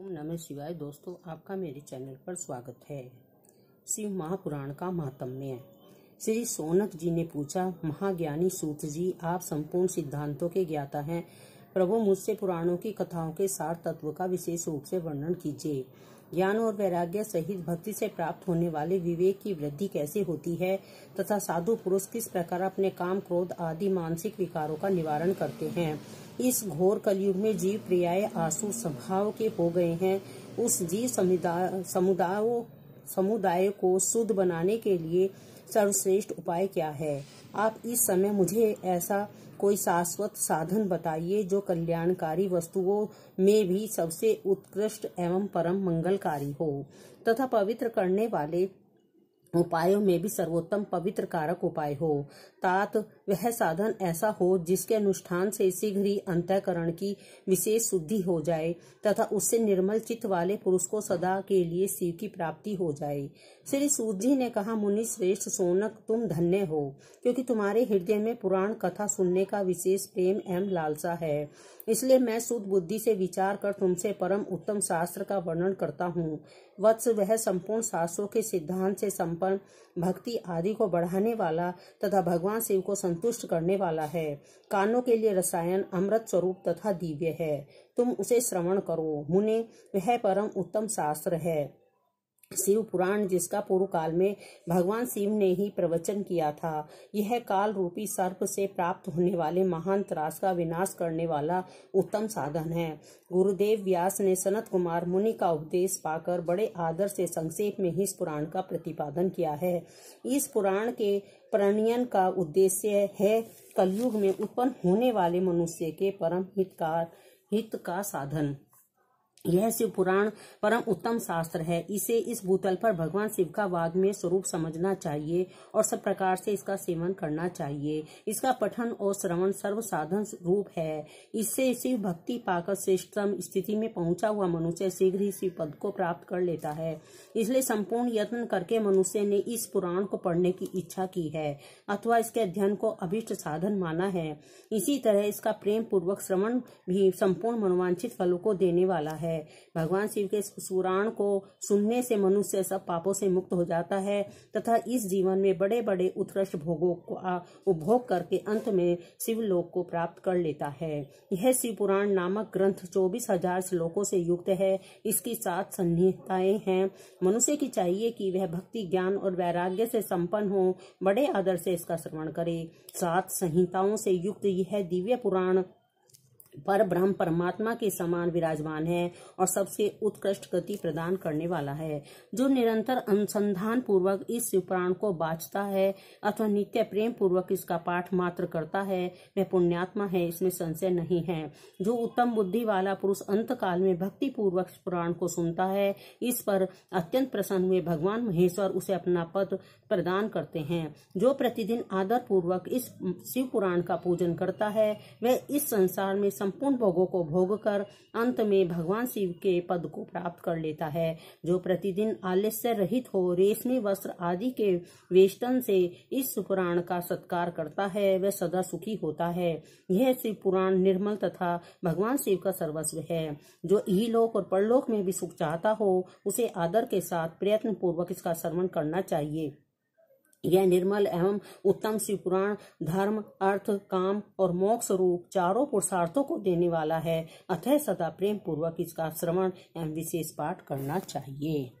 ओम नमः शिवाय दोस्तों आपका मेरे चैनल पर स्वागत है शिव महापुराण का महात्म्य श्री सोनक जी ने पूछा महाज्ञानी सूत जी आप संपूर्ण सिद्धांतों के ज्ञाता हैं प्रभु मुझसे पुराणों की कथाओं के सार तत्व का विशेष रूप से वर्णन कीजिए ज्ञान और वैराग्य सहित भक्ति से प्राप्त होने वाले विवेक की वृद्धि कैसे होती है तथा साधु पुरुष किस प्रकार अपने काम क्रोध आदि मानसिक विकारों का निवारण करते हैं इस घोर कलयुग में जीव प्रियाय आंसू स्वभाव के हो गए हैं उस जीव समुदाय समुदाय को शुद्ध बनाने के लिए सर्वश्रेष्ठ उपाय क्या है आप इस समय मुझे ऐसा कोई शाश्वत साधन बताइए जो कल्याणकारी वस्तुओं में भी सबसे उत्कृष्ट एवं परम मंगलकारी हो तथा पवित्र करने वाले उपायों में भी सर्वोत्तम पवित्र कारक उपाय हो तात वह साधन ऐसा हो जिसके अनुष्ठान से शीघ्र ही अंतकरण की विशेष शुद्धि हो जाए तथा उससे निर्मल चित्त वाले पुरुष को सदा के लिए शिव की प्राप्ति हो जाए श्री सूद जी ने कहा मुनि श्रेष्ठ सोनक तुम धन्य हो क्योंकि तुम्हारे हृदय में पुराण कथा सुनने का विशेष प्रेम एवं लालसा है इसलिए मैं शुद्ध बुद्धि से विचार कर तुमसे परम उत्तम शास्त्र का वर्णन करता हूँ वत्स वह संपूर्ण शास्त्रों के सिद्धांत से संपन्न समर्पण भक्ति आदि को बढ़ाने वाला तथा भगवान शिव को संतुष्ट करने वाला है कानों के लिए रसायन अमृत स्वरूप तथा दिव्य है तुम उसे श्रवण करो मुने वह परम उत्तम शास्त्र है शिव पुराण जिसका पूर्व काल में भगवान शिव ने ही प्रवचन किया था यह काल रूपी सर्प से प्राप्त होने वाले महान त्रास का विनाश करने वाला उत्तम साधन है गुरुदेव व्यास ने सनत कुमार मुनि का उपदेश पाकर बड़े आदर से संक्षेप में ही इस पुराण का प्रतिपादन किया है इस पुराण के प्रणयन का उद्देश्य है कलयुग में उत्पन्न होने वाले मनुष्य के परम हित का हित का साधन यह शिव पुराण परम उत्तम शास्त्र है इसे इस भूतल पर भगवान शिव का में स्वरूप समझना चाहिए और सब प्रकार से इसका सेवन करना चाहिए इसका पठन और श्रवण सर्व साधन रूप है इससे शिव भक्ति पाकर श्रेष्ठतम स्थिति में पहुंचा हुआ मनुष्य शीघ्र ही शिव पद को प्राप्त कर लेता है इसलिए संपूर्ण यत्न करके मनुष्य ने इस पुराण को पढ़ने की इच्छा की है अथवा इसके अध्ययन को अभिष्ट साधन माना है इसी तरह इसका प्रेम पूर्वक श्रवण भी संपूर्ण मनोवांछित फलों को देने वाला है है भगवान शिव के सुराण को सुनने से मनुष्य सब पापों से मुक्त हो जाता है तथा इस जीवन में बड़े बड़े उत्कृष्ट भोगों को उपभोग करके अंत में शिवलोक को प्राप्त कर लेता है यह शिव पुराण नामक ग्रंथ चौबीस हजार श्लोकों से युक्त है इसकी सात संहिताएं हैं मनुष्य की चाहिए कि वह भक्ति ज्ञान और वैराग्य से संपन्न हो बड़े आदर से इसका श्रवण करे सात संहिताओं से युक्त यह दिव्य पुराण पर ब्रह्म परमात्मा के समान विराजमान है और सबसे उत्कृष्ट गति प्रदान करने वाला है जो निरंतर अनुसंधान पूर्वक इस पुराण को बाँचता है अथवा नित्य प्रेम पूर्वक इसका पाठ मात्र करता है वह पुण्यात्मा है इसमें संशय नहीं है जो उत्तम बुद्धि वाला पुरुष अंत काल में भक्ति पूर्वक पुराण को सुनता है इस पर अत्यंत प्रसन्न हुए भगवान महेश्वर उसे अपना पद प्रदान करते हैं जो प्रतिदिन आदर पूर्वक इस शिव पुराण का पूजन करता है वह इस संसार में संपूर्ण भोगों को भोग कर अंत में भगवान शिव के पद को प्राप्त कर लेता है जो प्रतिदिन आलस्य रहित हो रेशमी वस्त्र आदि के वेष्टन से इस पुराण का सत्कार करता है वह सदा सुखी होता है यह शिव पुराण निर्मल तथा भगवान शिव का सर्वस्व है जो इहलोक और परलोक में भी सुख चाहता हो उसे आदर के साथ प्रयत्न पूर्वक इसका श्रवण करना चाहिए यह निर्मल एवं उत्तम पुराण धर्म अर्थ काम और मोक्ष रूप चारों पुरुषार्थों को देने वाला है अतः सदा प्रेम पूर्वक इसका श्रवण एवं विशेष पाठ करना चाहिए